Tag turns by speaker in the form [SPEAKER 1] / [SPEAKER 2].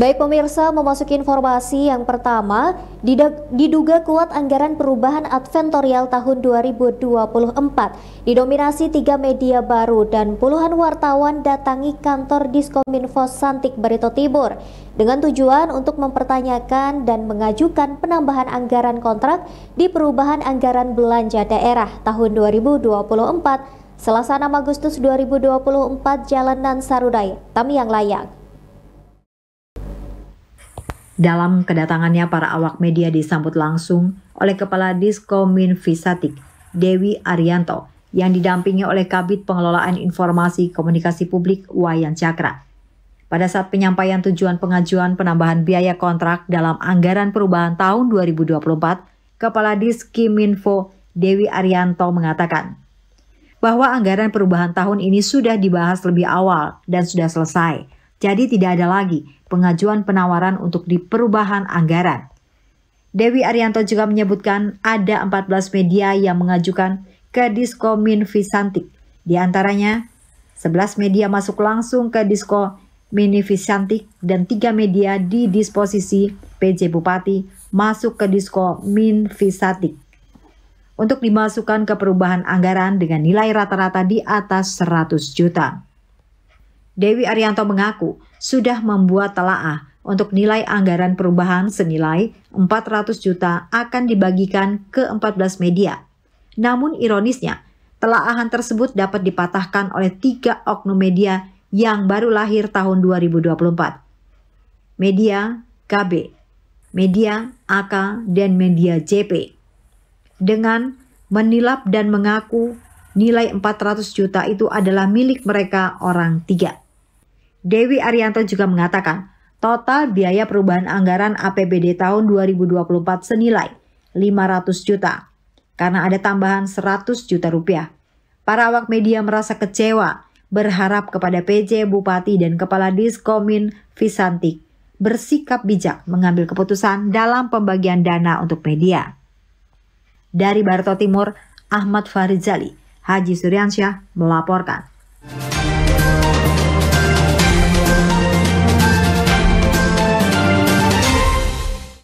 [SPEAKER 1] Baik pemirsa, memasuki informasi yang pertama, diduga kuat anggaran perubahan adventorial tahun 2024, didominasi tiga media baru dan puluhan wartawan datangi kantor Diskominfo Santik Barito Timur dengan tujuan untuk mempertanyakan dan mengajukan penambahan anggaran kontrak di perubahan anggaran belanja daerah tahun 2024 Selasa 6 Agustus 2024 Jalan Nansarudai Tamiang Layang.
[SPEAKER 2] Dalam kedatangannya, para awak media disambut langsung oleh Kepala Diskomin Visatik, Dewi Arianto, yang didampingi oleh Kabit Pengelolaan Informasi Komunikasi Publik Wayan Cakra. Pada saat penyampaian tujuan pengajuan penambahan biaya kontrak dalam anggaran perubahan tahun 2024, Kepala Diskiminfo Dewi Arianto mengatakan bahwa anggaran perubahan tahun ini sudah dibahas lebih awal dan sudah selesai jadi tidak ada lagi pengajuan penawaran untuk di perubahan anggaran. Dewi Arianto juga menyebutkan ada 14 media yang mengajukan ke Diskomin Visantik. Di antaranya, 11 media masuk langsung ke Disko Mini dan 3 media di disposisi PJ Bupati masuk ke Disko Min untuk dimasukkan ke perubahan anggaran dengan nilai rata-rata di atas 100 juta. Dewi Arianto mengaku sudah membuat telaah untuk nilai anggaran perubahan senilai 400 juta akan dibagikan ke 14 media. Namun ironisnya, telaahan tersebut dapat dipatahkan oleh tiga oknum media yang baru lahir tahun 2024. Media KB, media AK, dan media JP. Dengan menilap dan mengaku Nilai 400 juta itu adalah milik mereka orang tiga. Dewi Arianto juga mengatakan, total biaya perubahan anggaran APBD tahun 2024 senilai 500 juta, karena ada tambahan 100 juta rupiah. Para awak media merasa kecewa, berharap kepada PJ Bupati dan Kepala Diskomin Visantik bersikap bijak mengambil keputusan dalam pembagian dana untuk media. Dari Barto Timur, Ahmad Farizali, Haji Suryansyah melaporkan.